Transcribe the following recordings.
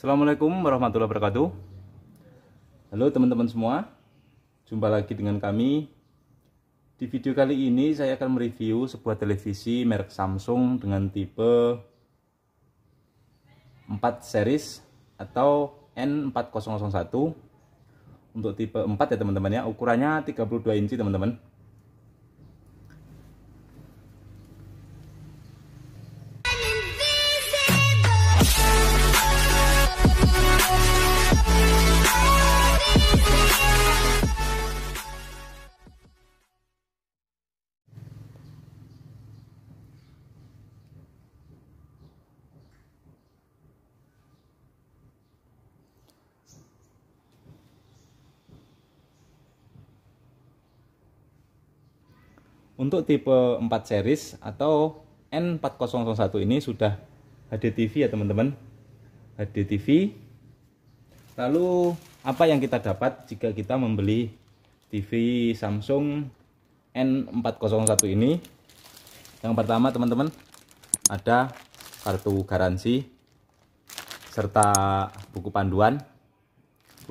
Assalamualaikum warahmatullahi wabarakatuh Halo teman-teman semua Jumpa lagi dengan kami Di video kali ini saya akan mereview sebuah televisi merek Samsung dengan tipe 4 series atau N4001 Untuk tipe 4 ya teman-teman ya Ukurannya 32 inci teman-teman Untuk tipe 4 series atau N4001 ini sudah HD TV ya teman-teman. HD TV. Lalu apa yang kita dapat jika kita membeli TV Samsung N401 ini? Yang pertama teman-teman ada kartu garansi serta buku panduan.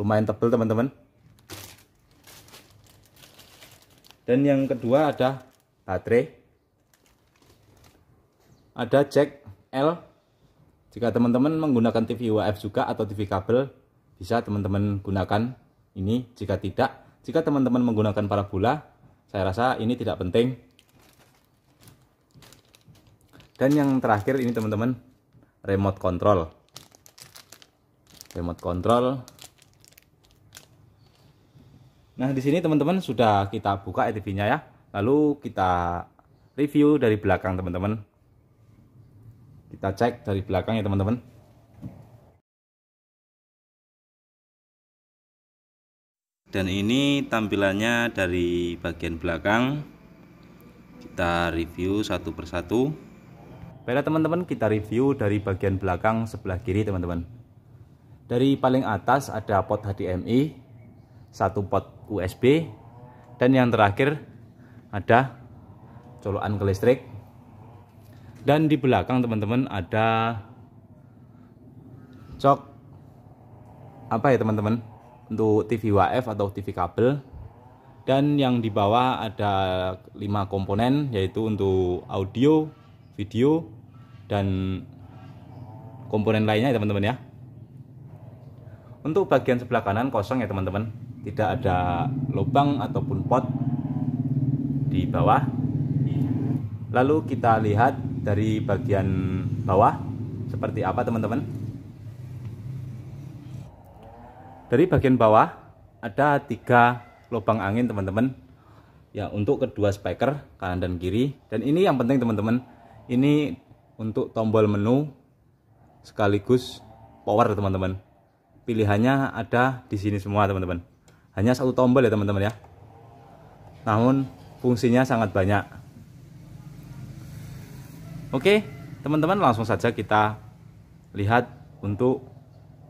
Lumayan tebal teman-teman. Dan yang kedua ada baterai ada jack L jika teman-teman menggunakan TV WF juga atau TV kabel bisa teman-teman gunakan ini jika tidak jika teman-teman menggunakan parabola saya rasa ini tidak penting dan yang terakhir ini teman-teman remote control remote control nah di sini teman-teman sudah kita buka atv e nya ya lalu kita review dari belakang teman-teman kita cek dari belakang ya teman-teman dan ini tampilannya dari bagian belakang kita review satu persatu baiklah teman-teman kita review dari bagian belakang sebelah kiri teman-teman dari paling atas ada pot HDMI satu pot USB dan yang terakhir ada colokan ke listrik dan di belakang teman-teman ada cok apa ya teman-teman untuk TV WF atau TV kabel dan yang di bawah ada lima komponen yaitu untuk audio, video dan komponen lainnya ya teman-teman ya untuk bagian sebelah kanan kosong ya teman-teman tidak ada lubang ataupun pot di bawah. Lalu kita lihat dari bagian bawah seperti apa teman-teman. Dari bagian bawah ada tiga lubang angin teman-teman. Ya untuk kedua speaker kanan dan kiri. Dan ini yang penting teman-teman. Ini untuk tombol menu sekaligus power teman-teman. Pilihannya ada di sini semua teman-teman. Hanya satu tombol ya teman-teman ya. Namun fungsinya sangat banyak oke teman-teman langsung saja kita lihat untuk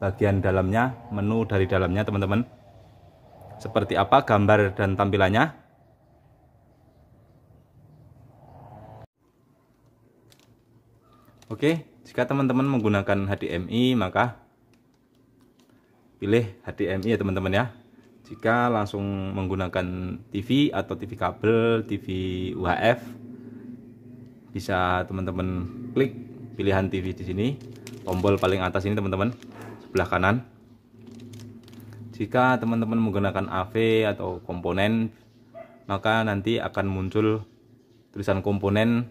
bagian dalamnya menu dari dalamnya teman-teman seperti apa gambar dan tampilannya Oke, jika teman-teman menggunakan HDMI maka pilih HDMI ya teman-teman ya jika langsung menggunakan TV atau TV kabel, TV UHF bisa teman-teman klik pilihan TV di sini tombol paling atas ini teman-teman sebelah kanan jika teman-teman menggunakan AV atau komponen maka nanti akan muncul tulisan komponen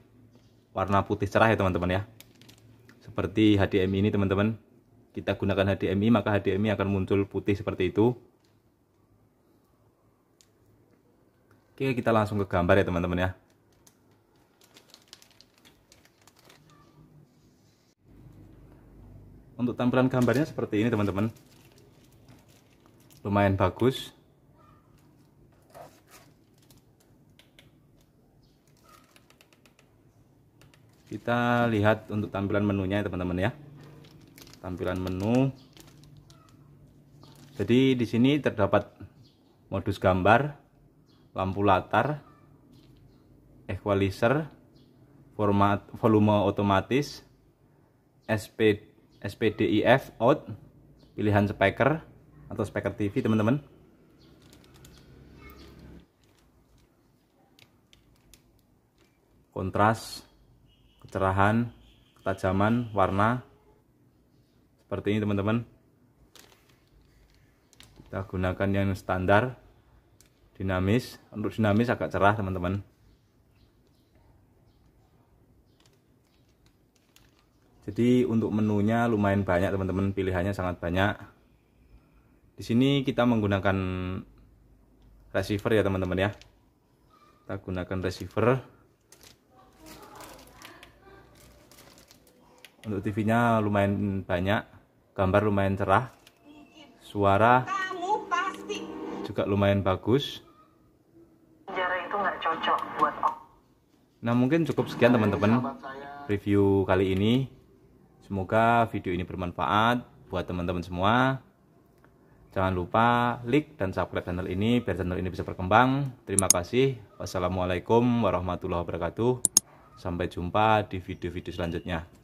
warna putih cerah ya teman-teman ya seperti HDMI ini teman-teman kita gunakan HDMI maka HDMI akan muncul putih seperti itu Oke, kita langsung ke gambar ya teman-teman ya. Untuk tampilan gambarnya seperti ini teman-teman. Lumayan bagus. Kita lihat untuk tampilan menunya ya teman-teman ya. Tampilan menu. Jadi di sini terdapat modus gambar, lampu latar, equalizer, format volume otomatis, SP, SPDIF out, pilihan speaker atau speaker TV teman-teman. Kontras, kecerahan, ketajaman, warna. Seperti ini teman-teman. Kita gunakan yang standar dinamis untuk dinamis agak cerah teman-teman jadi untuk menunya lumayan banyak teman-teman pilihannya sangat banyak di sini kita menggunakan receiver ya teman-teman ya kita gunakan receiver untuk TV nya lumayan banyak gambar lumayan cerah suara juga lumayan bagus nggak cocok buat aku. Nah mungkin cukup sekian nah, teman-teman review kali ini. Semoga video ini bermanfaat buat teman-teman semua. Jangan lupa like dan subscribe channel ini biar channel ini bisa berkembang. Terima kasih. Wassalamualaikum warahmatullahi wabarakatuh. Sampai jumpa di video-video selanjutnya.